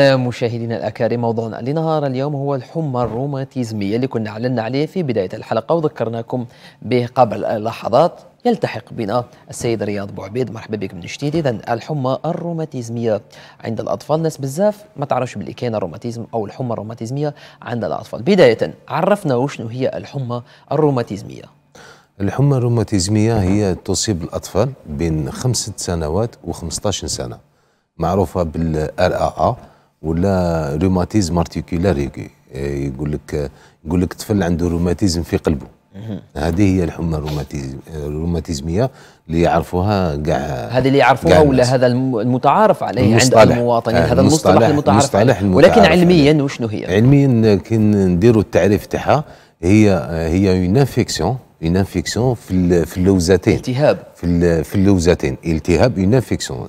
مشاهدينا الأكارم موضوعنا لنهار اليوم هو الحمى الروماتيزمية اللي كنا أعلنا عليه في بداية الحلقة وذكرناكم به قبل لحظات يلتحق بنا السيد رياض بوعبيد مرحبا بك من جديد إذا الحمى الروماتيزمية عند الأطفال ناس بزاف ما تعرفش باللي كاين الروماتيزم أو الحمى الروماتيزمية عند الأطفال بداية عرفنا وشنو هي الحمى الروماتيزمية الحمى الروماتيزمية هي تصيب الأطفال بين خمسة سنوات و15 سنة معروفة بالآر آ ولا روماتيزم ارتيكولار يقول لك يقول لك طفل عنده روماتيزم في قلبه هذه هي الحمى الروماتيزم الروماتيزميه اللي يعرفوها كاع هذه اللي يعرفوها ولا هذا المتعارف عليه عند المواطنين آه، هذا المصطلح المتعارف, المصطلح المتعارف ولكن علميا وشنو هي؟ علميا كي نديروا التعريف تاعها هي هي اون انفيكسيون اون انفيكسيون في في اللوزتين التهاب في في اللوزتين التهاب اون انفيكسيون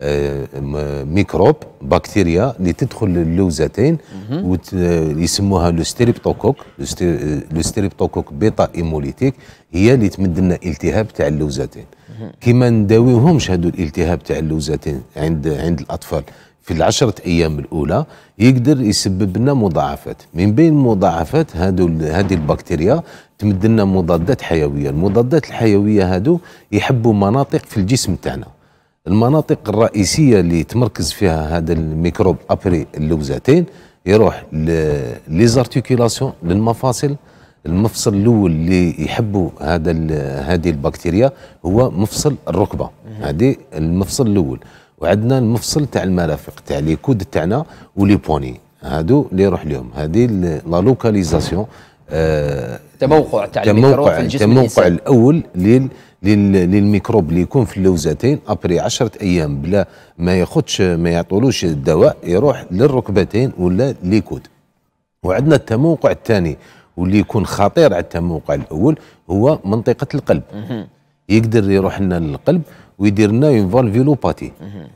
آه، ميكروب بكتيريا اللي تدخل اللوزتين ويسموها آه، لو ستريبتوكوك آه، لو ستريبتوكوك بيتا ايموليتيك هي اللي تمد لنا التهاب تاع اللوزتين كيما نداويهمش هادو الالتهاب تاع اللوزتين عند عند الاطفال في العشرة أيام الأولى يقدر يسبب لنا مضاعفات من بين المضاعفات هادو هذه البكتيريا تمد لنا مضادات حيوية المضادات الحيوية هادو يحبوا مناطق في الجسم تاعنا المناطق الرئيسيه اللي تمركز فيها هذا الميكروب ابري اللوزتين يروح ليزارتيكولاسيون للمفاصل المفصل الاول اللي يحبوا هذا هذه البكتيريا هو مفصل الركبه هذه المفصل الاول وعندنا المفصل تاع المرافق تاع لي كود تاعنا ولي بوني هادو اللي يروح لهم هذه لا لوكاليزاسيون تموقع تاع الميكروب في الجسم التموقع الاول لل للميكروب اللي يكون في اللوزتين ابري 10 ايام بلا ما ياخذش ما يعطولوش الدواء يروح للركبتين ولا ليكود وعندنا التموقع الثاني واللي يكون خطير على التموقع الاول هو منطقه القلب يقدر يروح لنا للقلب ويدير لنا ينفالفيلوباتي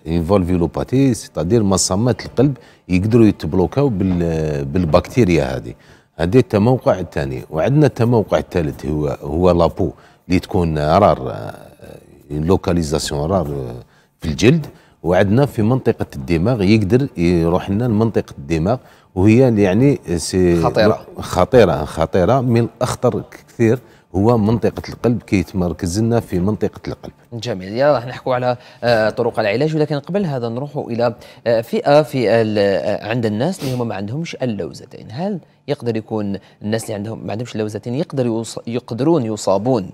ينفالفيلوباتي سيتادير مصامات القلب يقدروا يتبلوكاو بالبكتيريا هذه هذا التموقع الثاني وعندنا التموقع الثالث هو هو لابو اللي تكون رار آه، لوكاليزاسيون رار آه، في الجلد وعندنا في منطقه الدماغ يقدر يروح لنا لمنطقه الدماغ وهي يعني خطيره خطيره خطيره من الاخطر كثير هو منطقة القلب كيتمركز لنا في منطقة القلب جميل يا راح نحكوا على آه، طرق العلاج ولكن قبل هذا نروحوا إلى آه، فئة في آه، عند الناس اللي هم ما عندهمش اللوزتين هل يقدر يكون الناس اللي عندهم ما عندهمش اللوزتين يقدر يقدرون يصابون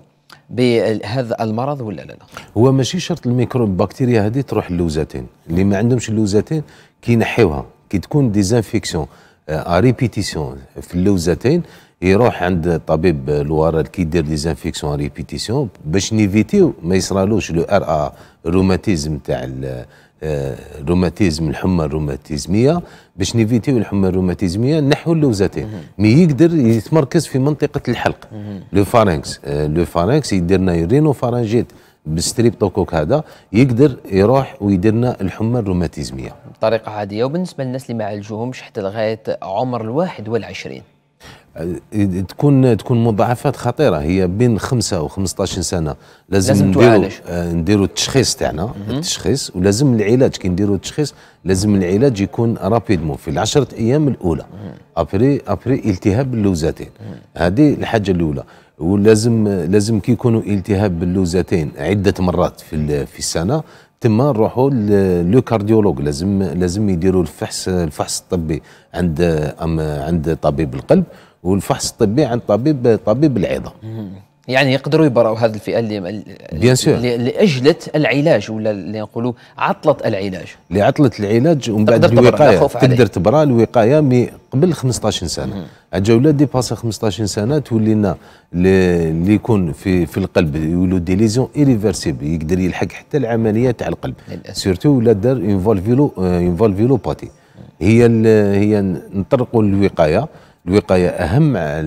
بهذا المرض ولا لا هو ماشي شرط الميكروب بكتيريا هذه تروح اللوزتين اللي ما عندهمش اللوزتين كينحيوها كي تكون ديزانفيكسيون ريبيتيسيون في اللوزتين يروح عند طبيب الورا كي يدير ديزانفيكسيون ريبيتيسيون باش نيفيتيو ما يصرالوش لو ار ا روماتيزم تاع الروماتيزم آه، الحمى الروماتيزميه باش نيفيتيو الحمى الروماتيزميه نحو اللوزتين مي يقدر يتمركز في منطقه الحلق لو فارنكس آه، لو فارنكس يدير لنا رينو فارنجيت بالستريبتوكوك هذا يقدر يروح ويدير لنا الحمى الروماتيزميه بطريقه عاديه وبالنسبه للناس اللي ما عالجوهمش حتى لغايه عمر الواحد والعشرين تكون تكون مضاعفات خطيره هي بين 5 و 15 سنه لازم, لازم نديرو آه، نديروا التشخيص تاعنا التشخيص ولازم العلاج كي نديروا التشخيص لازم العلاج يكون رابيدمون في العشرة ايام الاولى ابري ابري التهاب اللوزتين هذه الحاجه الاولى ولازم لازم كي يكونوا التهاب اللوزتين عده مرات في في السنه تما نروحوا لو كارديولوج لازم لازم يديروا الفحص الفحص الطبي عند عند طبيب القلب والفحص الطبي عند طبيب طبيب العظام يعني يقدروا يبرأوا هذه الفئه اللي بيان سور لاجله العلاج ولا اللي نقولوا عطله العلاج لعطله العلاج ومن بعد الوقايه تقدر تبرا الوقايه مي قبل 15 سنه اجا ولاد باس 15 سنه تولي لنا اللي يكون في في القلب يولو دي ليزيون ايريفيرسيبل يقدر يلحق حتى العمليه تاع القلب سيرتو ولا دار انفولفيلو انفولفيلوباتي هي هي نطرقوا للوقايه الوقايه اهم على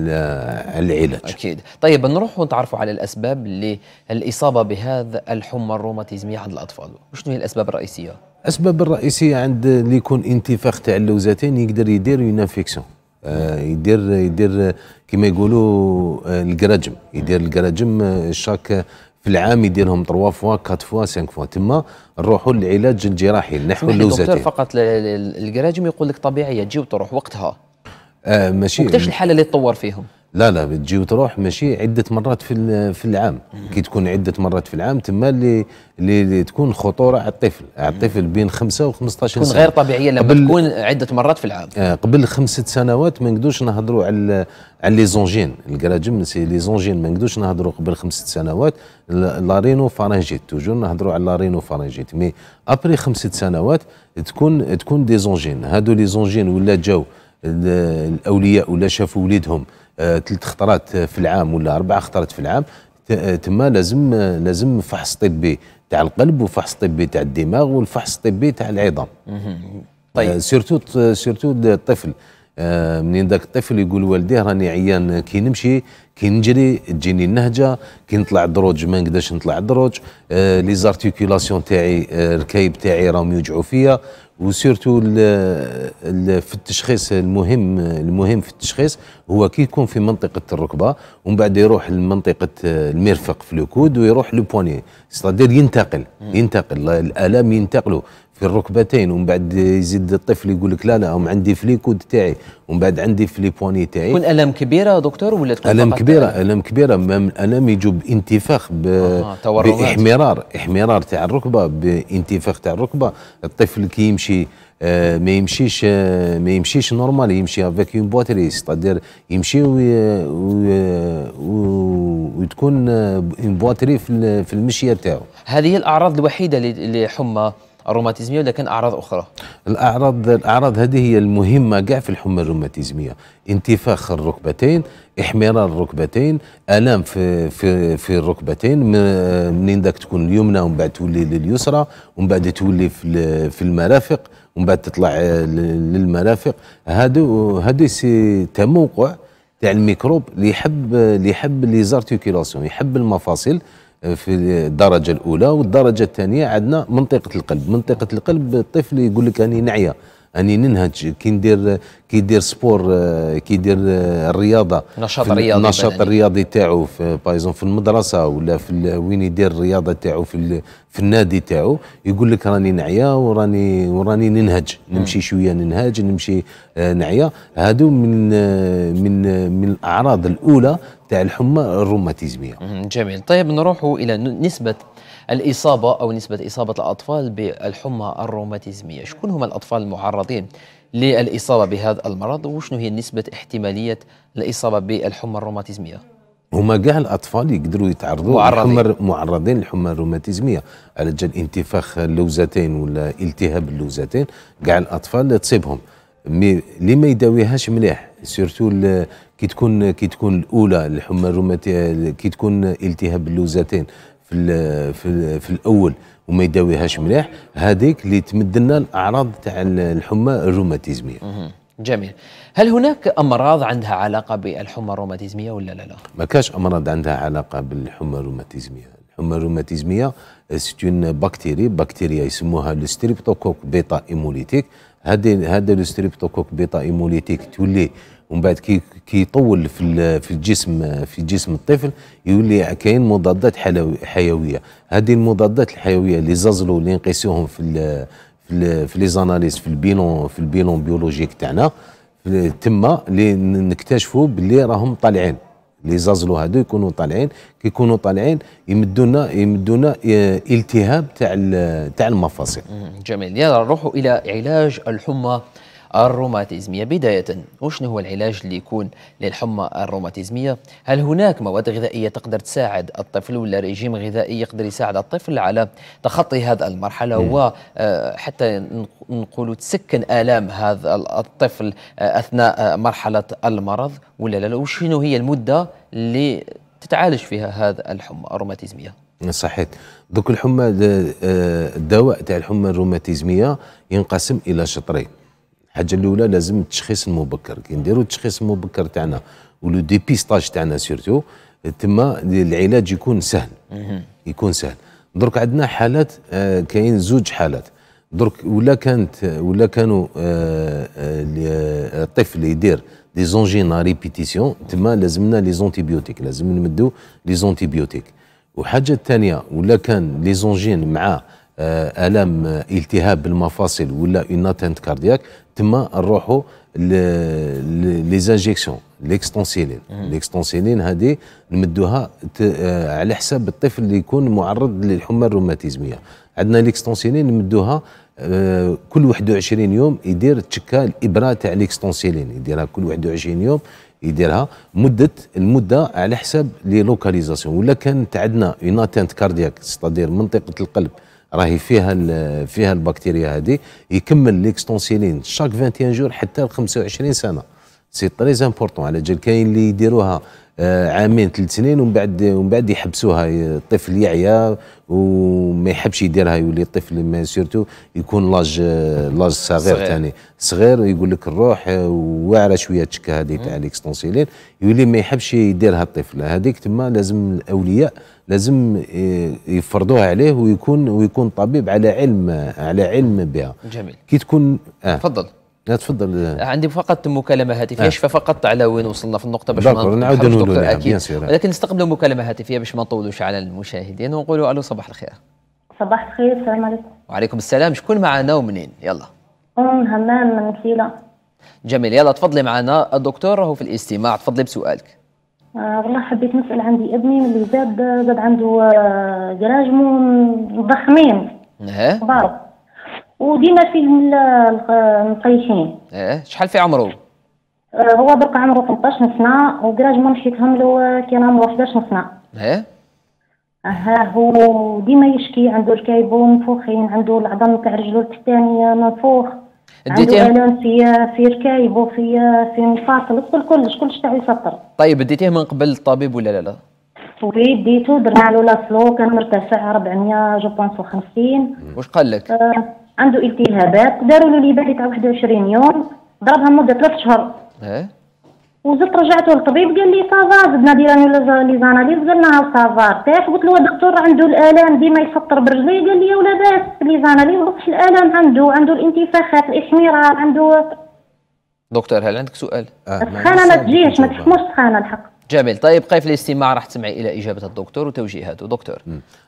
العلاج اكيد طيب نروح ونتعرفوا على الاسباب للاصابه بهذا الحمى الروماتيزميه عند الاطفال وشنو هي الاسباب الرئيسيه الاسباب الرئيسيه عند اللي يكون انتفاخ تاع اللوزتين يقدر يدير اون انفيكسيون آه يدير يدير كما يقولوا آه، الكراجم يدير الكراجم آه، شاك في العام يديرهم 3 فوا 4 فوا 5 فوا تما نروحوا للعلاج الجراحي نحو اللوزتين فقط الكراجم يقول لك طبيعيه تجي وتروح وقتها آه ماشي وقتاش الحاله اللي تطور فيهم لا لا بتجي وتروح ماشي عده مرات في في العام كي تكون عده مرات في العام تما اللي اللي تكون خطوره على الطفل على الطفل بين خمسه و 15 سنه تكون غير طبيعيه لما تكون عده مرات في العام آه قبل خمسة سنوات ما نقدوش نهضروا على على لي زونجين الكراجم سي لي زونجين ما نقدوش نهضروا قبل خمسة سنوات لارينو فارنجيت توجور نهضروا على لارينو فارنجيت مي ابري خمسة سنوات تكون تكون دي زونجين هادو لي زونجين ولا جاو الاولياء ولا شافوا وليدهم ثلاث آه، خطرات في العام ولا اربع خطرات في العام آه، تما لازم آه، لازم فحص طبي تاع القلب وفحص طبي تاع الدماغ والفحص الطبي تاع العظام طيب سيرتو سيرتو الطفل منين ذاك الطفل يقول والديه راني عيان كي نمشي كي نجري تجيني النهجه كي نطلع الدروج ما نقدرش نطلع الدروج لي زارتيكولاسيون تاعي الركايب تاعي راهم يوجعوا فيا وسيرتو في التشخيص المهم المهم في التشخيص هو كي يكون في منطقه الركبه ومن بعد يروح لمنطقه آه، المرفق في الكود ويروح لو بواني ستادير ينتقل ينتقل الآلام ينتقلوا في الركبتين ومن بعد يزيد الطفل يقول لك لا لا عندي في الكود تاعي ومن بعد عندي في لي بواني تاعي تكون الام كبيره دكتور ولا تكون الام كبيره الام كبيره الام يجو بانتفاخ ب... آه باحمرار احمرار تاع الركبه بانتفاخ تاع الركبه الطفل كي يمشي آه، ما يمشيش آه، ما يمشيش نورمال يمشي افيك اون بواتريس تقدر يمشي وتكون اون آه، بواتري في المشيه تاعو هذه الاعراض الوحيده لحمى الروماتيزميه ولا كان اعراض اخرى؟ الاعراض الاعراض هذه هي المهمه كاع في الحمى الروماتيزميه انتفاخ الركبتين احمرار الركبتين الام في في في الركبتين منين داك تكون اليمنى ومن بعد تولي لليسرى ومن بعد تولي في المرافق ومن بعد تطلع للمرافق هادو هادو سي تموقع تاع الميكروب اللي يحب اللي يحب لي زارتيكولاسيون يحب المفاصل في الدرجه الاولى والدرجه الثانيه عندنا منطقه القلب منطقه القلب الطفل يقول لك راني نعيه اني ننهج كي ندير كي يدير سبور كي يدير الرياضه نشاط رياضي النشاط الرياضي تاعو في في المدرسه ولا في وين يدير الرياضه تاعو في في النادي تاعو يقول لك راني نعيا وراني وراني ننهج نمشي شويه ننهج نمشي آه، نعيا هادو من من من الاعراض الاولى تاع الحمى الروماتيزميه جميل طيب نروحوا الى نسبه الإصابة أو نسبة إصابة الأطفال بالحمى الروماتيزمية شكون هما الأطفال المعرضين للإصابة بهذا المرض وشنو هي نسبة احتمالية الإصابة بالحمى الروماتيزمية هما كاع الاطفال يقدروا يتعرضوا معرضين معرضين للحمى الروماتيزميه على جال انتفاخ اللوزتين ولا التهاب اللوزتين كاع الاطفال تصيبهم مي اللي ما يداويهاش مليح سيرتو كي تكون كي تكون الاولى الحمى الروماتي كي تكون التهاب اللوزتين في في, في الاول وما يداويهاش مليح هذيك اللي تمد لنا الاعراض تاع الحمى الروماتيزميه جميل هل هناك امراض عندها علاقه بالحمى الروماتيزميه ولا لا لا ما كاش امراض عندها علاقه بالحمى الروماتيزميه الحمى الروماتيزميه سيت اون بكتيري بكتيريا يسموها الستريبتوكوك بيتا ايموليتيك هذا هذا الستريبتوكوك بيتا ايموليتيك تولي ومن بعد كي كيطول في في الجسم في جسم الطفل يولي كاين مضادات حيويه هذه المضادات الحيويه اللي زازلوا اللي نقيسوهم في الـ في الـ في لي زاناليز في البيلون في البيلون بيولوجيك تاعنا تما اللي نكتشفوا باللي راهم طالعين لي زازلو هادو يكونوا طالعين كيكونوا طالعين يمدونا يمدونا التهاب تاع تاع المفاصل جميل يلا نروحوا الى علاج الحمى الروماتيزمية بداية وشنو هو العلاج اللي يكون للحمى الروماتيزمية هل هناك مواد غذائية تقدر تساعد الطفل ولا ريجيم غذائي يقدر يساعد الطفل على تخطي هذه المرحلة وحتى نقول تسكن آلام هذا الطفل أثناء مرحلة المرض ولا لا وشنو هي المدة اللي تتعالج فيها هذا الحمى الروماتيزمية صحيت دوك الحمى آه، الدواء تاع الحمى الروماتيزميه ينقسم الى شطرين الحاجه الاولى لازم التشخيص المبكر كي نديروا التشخيص المبكر تاعنا ولو ديبيستاج تاعنا سيرتو تما العلاج يكون سهل يكون سهل درك عندنا حالات آه، كاين زوج حالات درك ولا كانت ولا كانوا آه، آه، الطفل يدير دي زونجينا ريبيتيسيون تما لازمنا لي زونتيبيوتيك لازم نمدو لي زونتيبيوتيك وحاجه ثانيه ولا كان لي زونجين مع الام التهاب بالمفاصل ولا اون اتنت كاردياك تما نروحوا لي زانجيكسيون ليكستونسيلين ليكستونسيلين هذه نمدوها آه، على حساب الطفل اللي يكون معرض للحمى الروماتيزميه عندنا ليكستونسيلين نمدوها آه، كل 21 يوم يدير تشكا الابره تاع ليكستونسيلين يديرها كل 21 يوم يديرها مده المده على حساب لي لوكاليزاسيون ولا كانت عندنا اون اتانت كاردياك ستادير منطقه القلب راهي فيها فيها البكتيريا هذه يكمل ليكستونسيلين شاك 21 جور حتى ل 25 سنه سي تري امبورطون على جال كاين اللي يديروها آه، عامين ثلاث سنين ومن بعد ومن بعد يحبسوها الطفل يعيا وما يحبش يديرها يولي الطفل سيرتو يكون لاج آه، لاج صغير ثاني صغير يقول لك الروح آه، واعره شويه تشكى هذه تاع ليكستونسيلين يولي ما يحبش يديرها الطفل هذيك تما لازم الاولياء لازم يفرضوها عليه ويكون ويكون طبيب على علم على علم بها جميل كي تكون اه تفضل لا تفضل عندي فقط مكالمه هاتفيه آه. فقط على وين وصلنا في النقطه باش ما نعاود نقولوا اكيد ولكن نستقبلوا مكالمه هاتفيه باش ما نطولوش على المشاهدين ونقولوا الو صباح الخير صباح الخير السلام عليكم وعليكم السلام شكون معنا ومنين يلا ام همام من كيلا جميل يلا تفضلي معنا الدكتور راهو في الاستماع تفضلي بسؤالك آه والله حبيت نسال عندي ابني اللي زاد آه، زاد عنده آه جراجمو مضخمين اها وديما فيه القيشين ايه شحال في عمره آه، هو برك عمره 18 سنه ما مشيتهم له آه، كان عمره 11 سنه ايه ها هو ديما يشكي عنده ركايبو منفوخين يعني عنده العظم تاع رجلو التحتانيه منفوخ عنده الام في آه، في ركايبو في في مفاصل الكل كلش كلش تاع يسطر طيب ديتيه من قبل للطبيب ولا لا لا؟ وي ديتو درنا له لاسلو كان مرتفع 400 جو بونس 50 واش قال لك؟ آه عنده التهابات داروا له الاباده تاع 21 يوم ضربها مده ثلاث شهور ايه وزدت رجعته للطبيب قال لي سافا زدنا ديرنا لي زاناليز قلنا سافا ah, ارتاح قلت له الدكتور عنده الالام ديما يسطر برجلي قال لي ولا باس لي زاناليز واش الالام عنده عنده الانتفاخات الاحمرار عنده دكتور هل عندك سؤال؟ آه السخانه ما تجيش ما تحكموش السخانه الحق جميل طيب قف الاستماع راح تسمعي الى اجابه الدكتور وتوجيهاته دكتور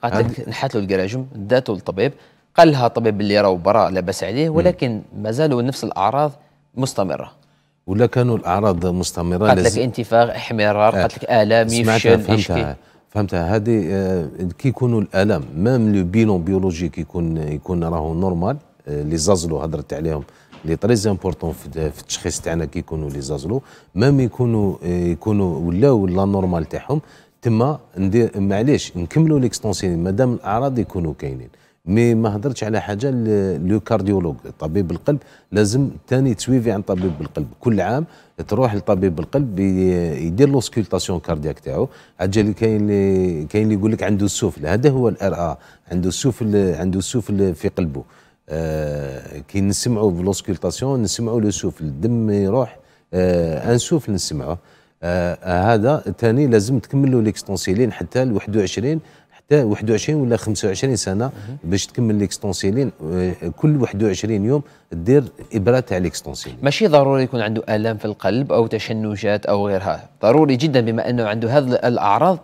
قالت لك له الكراجم داته للطبيب قلها طبيب اللي راه برا لاباس عليه ولكن ما زالوا نفس الاعراض مستمره ولا كانوا الاعراض مستمره قالت لك انتفاخ احمرار قالت لك الام يفشل فهمتها فهمتها هذه آه، كي يكونوا الالم مام لو بيلون بيولوجيك يكون يكون راهو نورمال آه، لي زازلو هضرت عليهم لي تري امبورطون في التشخيص تاعنا كي يكونوا لي زازلو مام يكونوا آه، يكونوا ولاو لا نورمال تاعهم تما ندير معليش نكملوا ليكستونسيون مادام الاعراض يكونوا كاينين مي ما هضرتش على حاجه لو كارديولوج طبيب القلب لازم ثاني تسويفي عن طبيب القلب كل عام تروح لطبيب القلب يدير سكولتاسيون كاردياك تاعو عجل كاين اللي كاين اللي يقول لك عنده السفل هذا هو الار ا عنده السفل عنده السفل في قلبه آه كي نسمعوا بلوسكولتاسيون نسمعوا لو سفل الدم يروح آه ان سفل نسمعوه آه هذا ثاني لازم تكملوا ليكستونسيلين حتى ل 21 حتى 21 ولا 25 سنه باش تكمل ليكستونسيلين آه، كل 21 يوم دير ابره تاع ليكستونسيلين ماشي ضروري يكون عنده الام في القلب او تشنجات او غيرها ضروري جدا بما انه عنده هذه الاعراض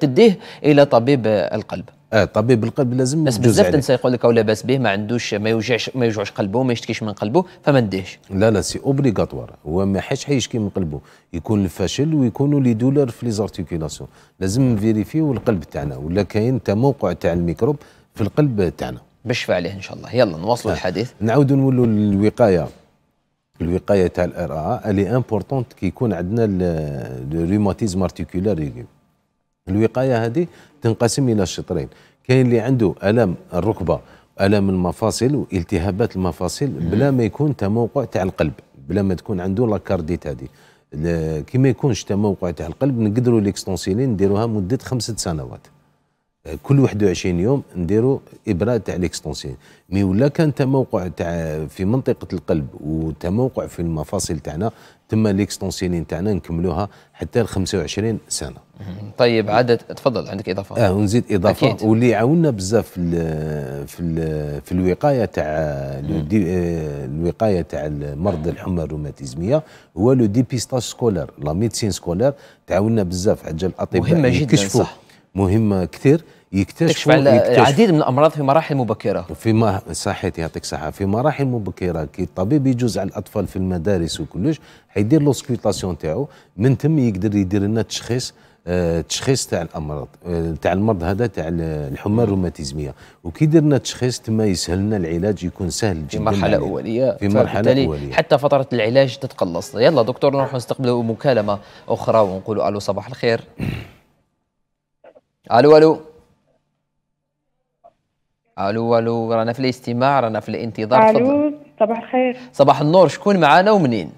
تديه الى طبيب القلب اه طبيب القلب لازم بس بزاف تنسى يقول لك او باس به ما عندوش ما يوجعش ما يوجعش قلبه ما يشتكيش من قلبه فما نديهش لا لا سي اوبليغاتوار هو ما حاش حيشكي من قلبه يكون الفاشل ويكونوا لي دولار في لي زارتيكولاسيون لازم نفيريفيو القلب تاعنا ولا كاين تموقع تاع الميكروب في القلب تاعنا بشفى عليه ان شاء الله يلا نواصلوا آه. الحديث نعاودوا نولوا للوقايه الوقايه تاع الار ا اللي امبورطونت كي يكون عندنا الروماتيزم ارتيكولار الوقايه هذه تنقسم الى شطرين كاين اللي عنده الم الركبه الم المفاصل والتهابات المفاصل بلا ما يكون تموقع تاع القلب بلا ما تكون عنده لاكارديت هذه كي ما يكونش تموقع تاع القلب نقدروا ليكستونسيلين نديروها مده خمسة سنوات كل 21 يوم نديروا ابره تاع ليكستونسيلين مي ولا كان تموقع تاع في منطقه القلب وتموقع في المفاصل تاعنا تم ليكستونسيين تاعنا نكملوها حتى ل 25 سنه طيب عدد تفضل عندك اضافه اه ونزيد اضافه أكيد. واللي عاونا بزاف في الـ في الـ في الوقايه تاع آه، الوقايه تاع مرض الحمى الروماتيزميه هو لو ديبيستاج سكولار لا ميدسين سكولار تعاوننا بزاف عجل الاطباء مهمه جدا صح مهمه كثير يكتشفوا العديد من الامراض في مراحل مبكره في صحيت يعطيك صحه في مراحل مبكره كي الطبيب يجوز على الاطفال في المدارس وكلش حيدير لوسكيتاسيون تاعو من تم يقدر يدير لنا تشخيص آه، تشخيص تاع الامراض آه، تاع المرض هذا تاع الحمى الروماتيزميه وكي درنا تشخيص تما يسهل لنا العلاج يكون سهل جدا في مرحله اوليه في مرحله اوليه حتى فتره العلاج تتقلص يلا دكتور نروح نستقبلوا مكالمه اخرى ونقولوا الو صباح الخير الو الو الو الو رانا في الاستماع رانا في الانتظار الو صباح الخير صباح النور شكون معانا ومنين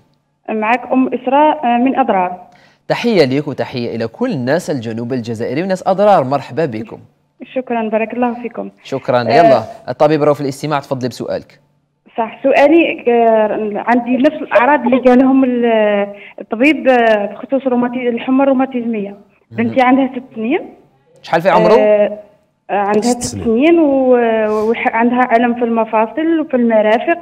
معك ام اسراء من اضرار تحيه ليك وتحيه الى كل الناس الجنوب الجزائري وناس اضرار مرحبا بكم شكرا بارك الله فيكم شكرا أه يلا الطبيب راه في الاستماع تفضلي بسؤالك صح سؤالي eh, عندي نفس الاعراض اللي قالهم eh, الطبيب eh, بخصوص الحمى الروماتيزميه بنتي عندها ست سنين شحال في عمره؟ آه, آه، عندها ست سنين وعندها الم في المفاصل وفي المرافق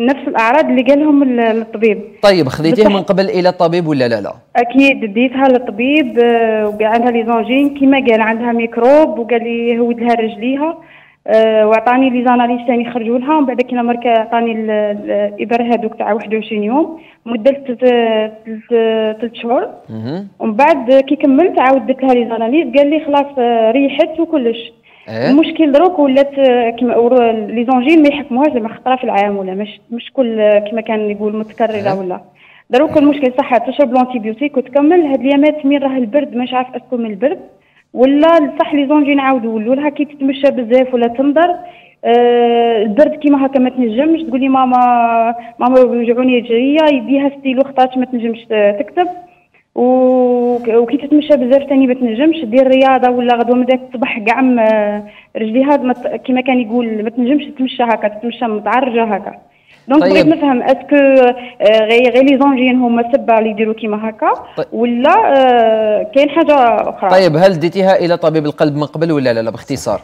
نفس الاعراض اللي قالهم الطبيب طيب خذيتيه من قبل الى الطبيب ولا لا لا اكيد ديتها للطبيب آه، وقال عندها لي زونجين كيما قال عندها ميكروب وقال لي هود لها رجليها أه وعطاني لي زاناليز ثاني خرجوا لها ومن بعد كي مركا عطاني الابر هذوك تاع 21 يوم مده ثلاث شهور ومن بعد كي كملت عاود درت لها لي زاناليز قال لي خلاص آه، ريحت وكلش إيه؟ المشكل دروك ولات آه، كيما لي زونجين ما يحكموهاش زعما خطره في العام ولا مش مش كل آه، كيما كان يقول متكرره إيه؟ ولا دروك المشكل صح تشرب لونتيبيوتيك وتكمل هاد اليامات من راه البرد مش عارف اسكن من البرد ولا صح لي زونجي نعاودو ولولها كي تتمشى بزاف ولا تنضر أه البرد كيما هكا ما تنجمش تقولي ماما ماما رجعوني جريه يديها ستيلو خطات ما تنجمش تكتب وكي تتمشى بزاف تاني ما تنجمش دير رياضه ولا غدوه من الصباح كاع آه، رجليها كيما كان يقول ما تنجمش تتمشى هكا تتمشى متعرجه هكا دونك طيب. بغيت نفهم اسكو غير غير لي زونجين هما السبه اللي يديروا كيما هكا طيب. ولا آه، كاين حاجه اخرى طيب هل ديتيها الى طبيب القلب من قبل ولا لا, لا باختصار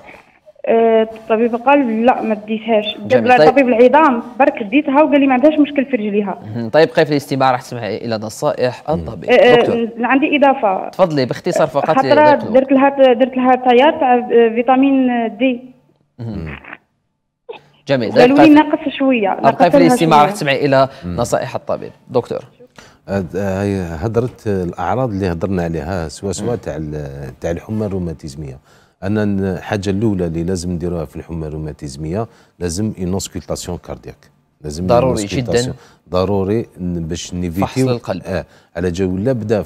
آه، طبيب القلب لا ما ديتهاش طيب. طبيب العظام برك ديتها وقال لي ما عندهاش مشكل في رجليها طيب قيف الاستماع راح تسمعي الى نصائح الطبيب آه، دكتور عندي اضافه تفضلي باختصار فقط درت لها درت لها تاع فيتامين دي جميل قالوا لي ناقص شويه في الاستماع راح تسمعي الى نصائح الطبيب دكتور آه، هي هضرت الاعراض اللي هضرنا عليها سوا سوا تاع تاع الحمى الروماتيزميه انا الحاجه الاولى اللي لازم نديروها في الحمى الروماتيزميه لازم اون اونسكولتاسيون كاردياك لازم ضروري جدا ضروري باش نيفيتيو فحص القلب آه على جو لا بدا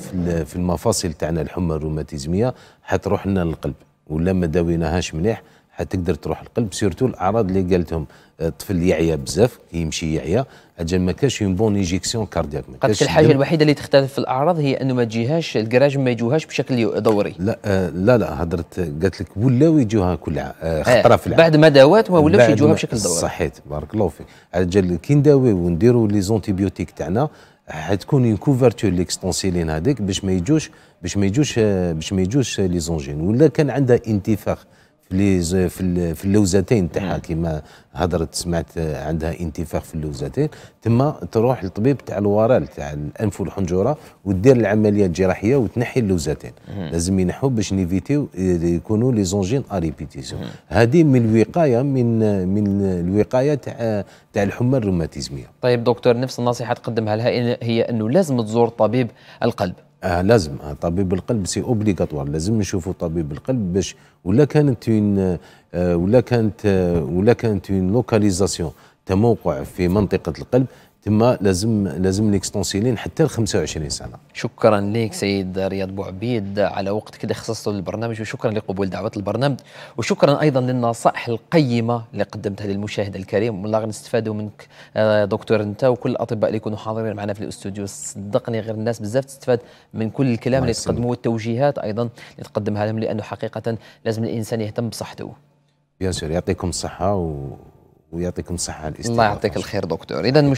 في المفاصل تاعنا الحمى الروماتيزميه حتروح لنا للقلب ولا ما داويناهاش مليح حتقدر تروح القلب سيرتو الاعراض اللي قالتهم الطفل آه، يعيا بزاف يمشي يعيا اجل ما كاش اون بون انجيكسيون كاردياك ما كاش الحاجه الوحيده اللي تختلف في الاعراض هي انه ما تجيهاش الكراج ما يجوهاش بشكل دوري لا آه لا لا هضرت قالت لك ولاو يجوها كل آه،, آه خطره في العام بعد ما داوات ما ولاوش يجوها بشكل دوري صحيت بارك الله فيك اجل كي نداوي ونديروا لي زونتيبيوتيك تاعنا حتكون اون كوفرتور ليكستونسيلين هذيك باش ما يجوش باش ما يجوش آه، باش ما يجوش لي زونجين ولا كان عندها انتفاخ لي في في اللوزتين تاعها كيما هضرت سمعت عندها انتفاخ في اللوزتين تما تروح للطبيب تاع الورال تاع الانف والحنجره ودير العمليه الجراحيه وتنحي اللوزتين لازم ينحوا باش نيفيتيو يكونوا لي زونجين اريبيتيسيون هذه من الوقايه من من الوقايه تاع تاع الحمى الروماتيزميه طيب دكتور نفس النصيحه تقدمها لها هي انه لازم تزور طبيب القلب آه لازم آه طبيب القلب سي اوبليغاتوار لازم نشوفوا طبيب القلب باش ولا كانت اون آه ولا كانت آه ولا كانت اون لوكاليزاسيون تموقع في منطقه القلب تما لازم لازم ليكستونسيلين حتى ل 25 سنه شكرا لك سيد رياض بوعبيد على وقتك اللي خصصته للبرنامج وشكرا لقبول دعوه البرنامج وشكرا ايضا للنصائح القيمه اللي قدمتها للمشاهد الكريم والله غنستفادوا منك آه، دكتور انت وكل الاطباء اللي يكونوا حاضرين معنا في الاستوديو صدقني غير الناس بزاف تستفاد من كل الكلام اللي تقدموا والتوجيهات ايضا اللي تقدمها لهم لانه حقيقه لازم الانسان يهتم بصحته بيان سور يعطيكم الصحه و... ويعطيكم الصحه الاستمرار الله يعطيك الخير دكتور اذا